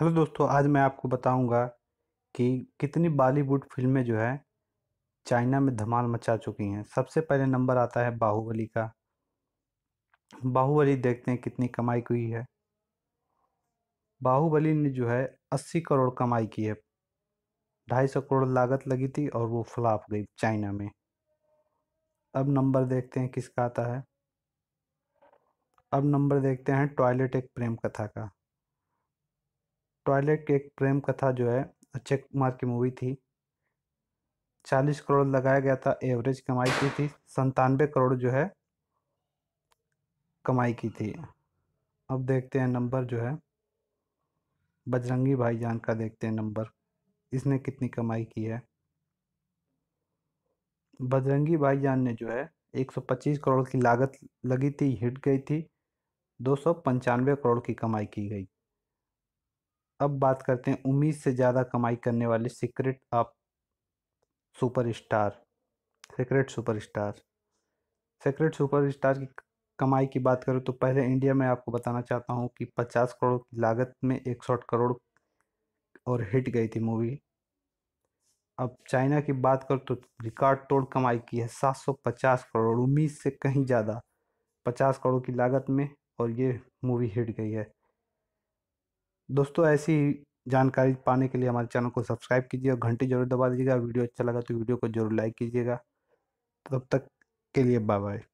hello दोस्तों आज मैं आपको बताऊंगा कि कितनी बॉलीवुड फिल्में जो है चाइना में धमाल मचा चुकी हैं सबसे पहले नंबर आता है बाहुबली का बाहुबली देखते हैं कितनी कमाई हुई है बाहुबली ने जो है अस्सी करोड़ कमाई की है ढाई सौ करोड़ लागत लगी थी और वो फ्लाप गई चाइना में अब नंबर देखते हैं किसका आता है अब नंबर देखते हैं टॉयलेट एक प्रेम कथा का टॉयलेट एक प्रेम कथा जो है अक्षय कुमार की मूवी थी चालीस करोड़ लगाया गया था एवरेज कमाई की थी संतानवे करोड़ जो है कमाई की थी अब देखते हैं नंबर जो है बजरंगी भाईजान का देखते हैं नंबर इसने कितनी कमाई की है बजरंगी भाईजान ने जो है एक सौ पच्चीस करोड़ की लागत लगी थी हिट गई थी दो सौ पंचानवे करोड़ की कमाई की गई अब बात करते हैं उम्मीद से ज़्यादा कमाई करने वाले सीक्रेट आप superstar secret superstar secret superstar की कमाई की बात करूँ तो पहले इंडिया में आपको बताना चाहता हूँ कि पचास करोड़ की लागत में एक सौ करोड़ और हिट गई थी मूवी अब चाइना की बात करूँ तो रिकॉर्ड तोड़ कमाई की है सात सौ पचास करोड़ उम्मीद से कहीं ज़्यादा पचास करोड़ की लागत में और ये मूवी हिट गई है दोस्तों ऐसी जानकारी पाने के लिए हमारे चैनल को सब्सक्राइब कीजिए और घंटी जरूर दबा दीजिएगा वीडियो अच्छा लगा तो वीडियो को जरूर लाइक कीजिएगा तब तक के लिए बाय बाय